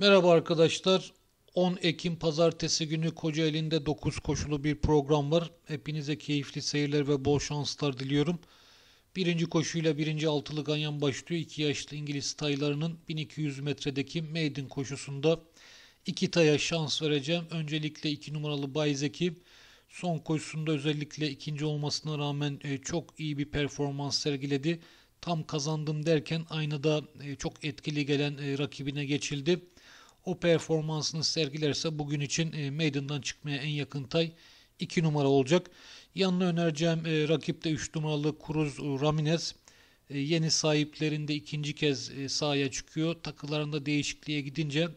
Merhaba arkadaşlar. 10 Ekim pazartesi günü Kocaeli'nde 9 koşulu bir program var. Hepinize keyifli seyirler ve bol şanslar diliyorum. Birinci koşuyla birinci altılı ganyan başlıyor. İki yaşlı İngiliz taylarının 1200 metredeki maiden koşusunda iki taya şans vereceğim. Öncelikle 2 numaralı Bayzeki son koşusunda özellikle ikinci olmasına rağmen e, çok iyi bir performans sergiledi. Tam kazandım derken aynada e, çok etkili gelen e, rakibine geçildi o performansını sergilerse bugün için e, Maiden'dan çıkmaya en yakın tay 2 numara olacak. Yanına önereceğim e, rakip de 3 numaralı Cruz Ramirez. E, yeni sahiplerinde ikinci kez e, sahaya çıkıyor. Takılarında değişikliğe gidince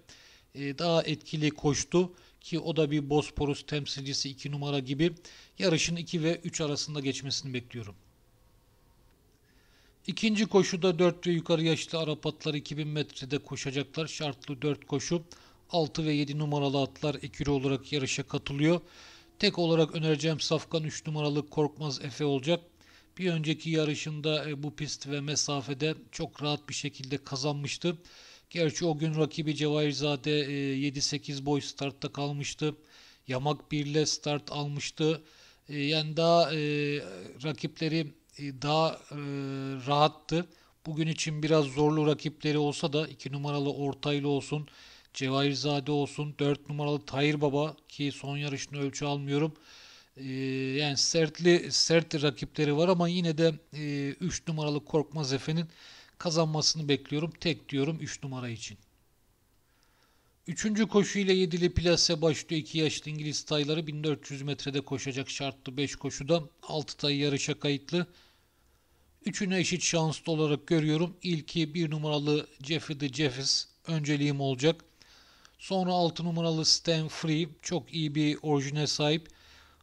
daha etkili koştu ki o da bir Bosporus temsilcisi 2 numara gibi yarışın 2 ve 3 arasında geçmesini bekliyorum. İkinci koşuda 4 ve yukarı yaşlı Arap atlar 2000 metrede koşacaklar. Şartlı 4 koşu 6 ve 7 numaralı atlar ekürü olarak yarışa katılıyor. Tek olarak önereceğim Safkan 3 numaralı Korkmaz Efe olacak. Bir önceki yarışında e, bu pist ve mesafede çok rahat bir şekilde kazanmıştı. Gerçi o gün rakibi Cevahirzade 7-8 e, boy startta kalmıştı. Yamak 1 ile start almıştı. E, yani daha rakipleri e, daha e, rahattı. Bugün için biraz zorlu rakipleri olsa da 2 numaralı Ortaylı olsun, Cevahirzade olsun, 4 numaralı Tahir Baba ki son yarışını ölçü almıyorum. E, yani sertli sert rakipleri var ama yine de 3 e, numaralı Korkmaz Efe'nin kazanmasını bekliyorum. Tek diyorum 3 numara için. Üçüncü koşuyla yedili plase başlıyor. iki yaşlı İngiliz tayları 1400 metrede koşacak şartlı 5 koşuda. 6 tay yarışa kayıtlı. Üçünü eşit şanslı olarak görüyorum. İlki bir numaralı Jeffrey de Jeffers önceliğim olacak. Sonra 6 numaralı Stan Free çok iyi bir orijine sahip.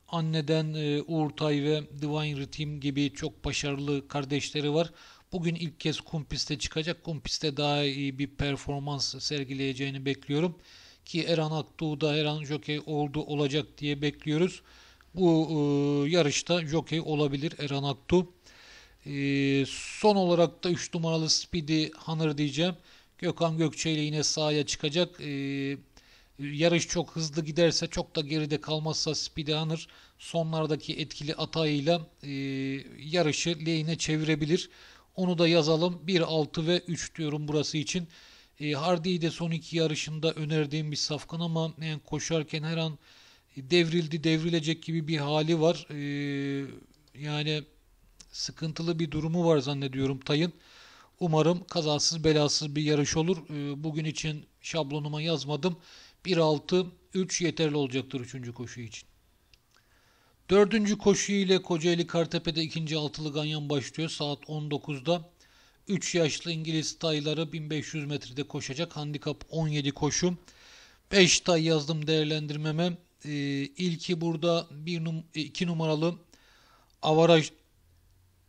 Anneden e, tay ve Divine Rhythm gibi çok başarılı kardeşleri var. Bugün ilk kez kumpiste çıkacak. kumpiste daha iyi bir performans sergileyeceğini bekliyorum. Ki Erhan Aktuğ da Erhan Jockey oldu olacak diye bekliyoruz. Bu e, yarışta Jockey olabilir Erhan Aktuğ. E, son olarak da 3 numaralı Speedy Hunter diyeceğim. Gökhan Gökçe ile yine sahaya çıkacak. E, yarış çok hızlı giderse çok da geride kalmazsa Speedy Hunter sonlardaki etkili atayla e, yarışı lehine çevirebilir. Onu da yazalım. 1-6 ve 3 diyorum burası için. E, Hardy'yi de son iki yarışında önerdiğim bir safkan ama yani e, koşarken her an devrildi devrilecek gibi bir hali var. E, yani sıkıntılı bir durumu var zannediyorum Tay'ın. Umarım kazasız belasız bir yarış olur. E, bugün için şablonuma yazmadım. 1-6-3 yeterli olacaktır 3. koşu için. Dördüncü koşu ile Kocaeli Kartepe'de ikinci altılı ganyan başlıyor. Saat 19'da 3 yaşlı İngiliz tayları 1500 metrede koşacak. Handikap 17 koşu. 5 tay yazdım değerlendirmeme. Ee, ilki burada 2 num iki numaralı avaraj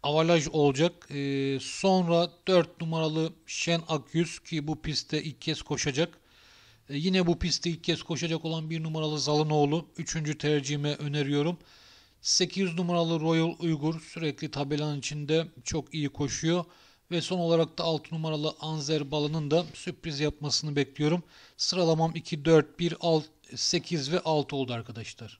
avalaj olacak. Ee, sonra 4 numaralı Şen Akyüz ki bu pistte ilk kez koşacak. Ee, yine bu pistte ilk kez koşacak olan 1 numaralı Zalınoğlu. Üçüncü tercihime öneriyorum. 8 numaralı Royal Uygur sürekli tabelanın içinde çok iyi koşuyor. Ve son olarak da 6 numaralı Anzer Balı'nın da sürpriz yapmasını bekliyorum. Sıralamam 2, 4, 1, 6, 8 ve 6 oldu arkadaşlar.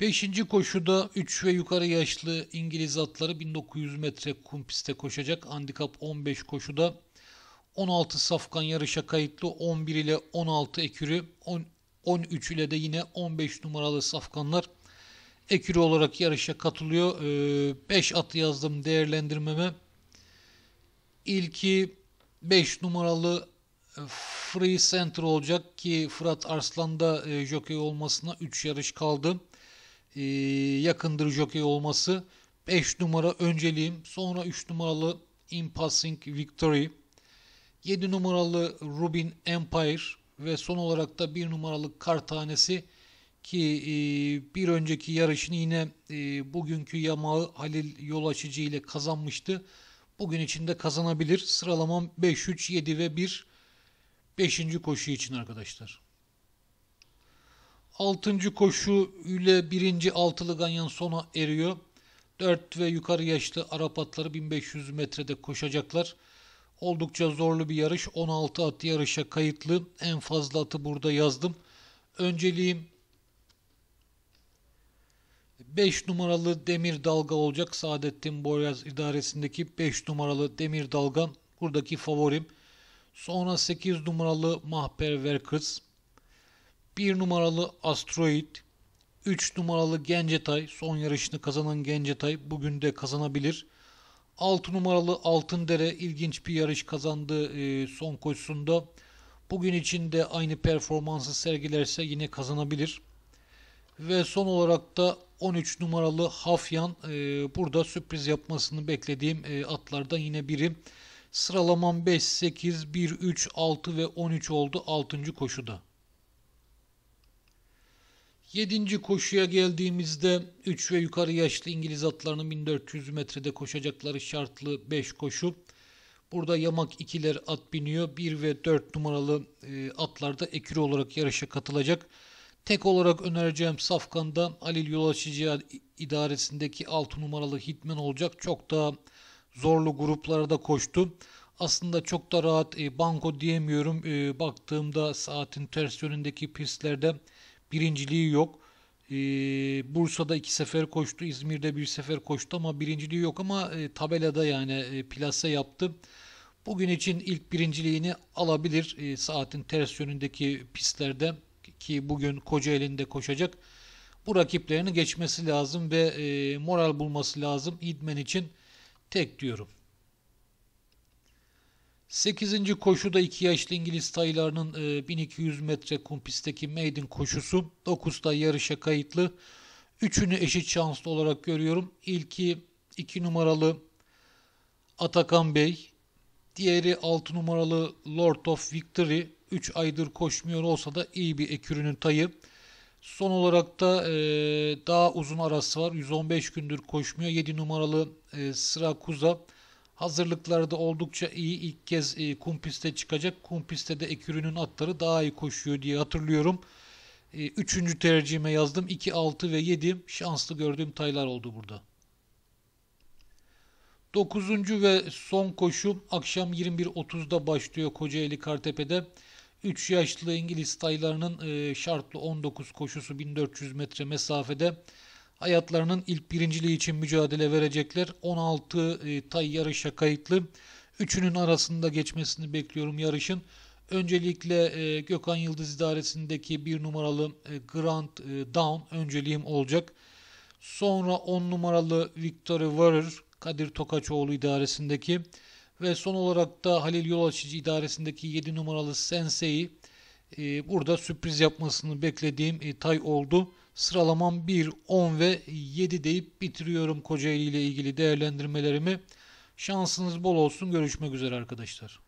Beşinci koşuda 3 ve yukarı yaşlı İngiliz atları 1900 metre kum pistte koşacak. Handikap 15 koşuda 16 safkan yarışa kayıtlı 11 ile 16 ekürü 13 ile de yine 15 numaralı safkanlar ekürü olarak yarışa katılıyor. 5 ee, atı yazdım değerlendirmeme. İlki 5 numaralı e, Free Center olacak ki Fırat Arslan'da e, jockey olmasına 3 yarış kaldı. Ee, yakındır jockey olması. 5 numara önceliğim. Sonra 3 numaralı Impassing Victory. 7 numaralı Rubin Empire ve son olarak da 1 numaralı kar tanesi ki e, bir önceki yarışını yine e, bugünkü yamağı Halil Yol Açıcı ile kazanmıştı. Bugün içinde kazanabilir. Sıralamam 5, 3, 7 ve 1. 5. koşu için arkadaşlar. 6. koşu ile 1. altılı ganyan sona eriyor. 4 ve yukarı yaşlı Arap atları 1500 metrede koşacaklar. Oldukça zorlu bir yarış. 16 at yarışa kayıtlı. En fazla atı burada yazdım. Önceliğim 5 numaralı demir dalga olacak. Saadettin Boyraz idaresindeki 5 numaralı demir dalga buradaki favorim. Sonra 8 numaralı Mahper Verkız. 1 numaralı Astroid. 3 numaralı Gencetay. Son yarışını kazanan Gencetay bugün de kazanabilir. 6 numaralı Altın Dere ilginç bir yarış kazandı e, son koşusunda. Bugün içinde aynı performansı sergilerse yine kazanabilir. Ve son olarak da 13 numaralı Hafyan e, burada sürpriz yapmasını beklediğim e, atlardan yine biri. Sıralamam 5, 8, 1, 3, 6 ve 13 oldu 6. koşuda. Yedinci koşuya geldiğimizde 3 ve yukarı yaşlı İngiliz atlarının 1400 metrede koşacakları şartlı 5 koşu. Burada yamak ikiler at biniyor. 1 ve 4 numaralı e, atlarda ekürü olarak yarışa katılacak. Tek olarak önereceğim Safkan'da Halil Yolaşıcı idaresindeki 6 numaralı Hitman olacak. Çok daha zorlu gruplarda koştu. Aslında çok da rahat e, banko diyemiyorum. E, baktığımda saatin ters yönündeki pistlerde Birinciliği yok. E, Bursa'da iki sefer koştu. İzmir'de bir sefer koştu ama birinciliği yok ama e, tabelada yani e, plase yaptı. Bugün için ilk birinciliğini alabilir e, saatin ters yönündeki pistlerde ki bugün koca elinde koşacak. Bu rakiplerini geçmesi lazım ve e, moral bulması lazım idman için tek diyorum. 8. koşuda 2 yaşlı İngiliz taylarının 1200 e, metre kum pistteki maiden koşusu. 9'da yarışa kayıtlı. Üçünü eşit şanslı olarak görüyorum. İlki 2 numaralı Atakan Bey. Diğeri 6 numaralı Lord of Victory. 3 aydır koşmuyor olsa da iyi bir ekürünün tayı. Son olarak da e, daha uzun arası var. 115 gündür koşmuyor. 7 numaralı e, Sırakuza. Kuza. Hazırlıkları da oldukça iyi. İlk kez e, Kumpis'te çıkacak. Kumpis'te de Ekürü'nün atları daha iyi koşuyor diye hatırlıyorum. E, üçüncü tercihime yazdım. 2, 6 ve 7 şanslı gördüğüm taylar oldu burada. Dokuzuncu ve son koşum akşam 21.30'da başlıyor Kocaeli Kartepe'de. 3 yaşlı İngiliz taylarının e, şartlı 19 koşusu 1400 metre mesafede hayatlarının ilk birinciliği için mücadele verecekler. 16 e, tay yarışa kayıtlı. Üçünün arasında geçmesini bekliyorum yarışın. Öncelikle e, Gökhan Yıldız idaresindeki bir numaralı e, Grand e, Down önceliğim olacak. Sonra 10 numaralı Victory Warrior Kadir Tokaçoğlu idaresindeki ve son olarak da Halil Yolaçıcı idaresindeki 7 numaralı Sensei'yi e, burada sürpriz yapmasını beklediğim e, tay oldu sıralamam 1, 10 ve 7 deyip bitiriyorum Kocaeli ile ilgili değerlendirmelerimi. Şansınız bol olsun. Görüşmek üzere arkadaşlar.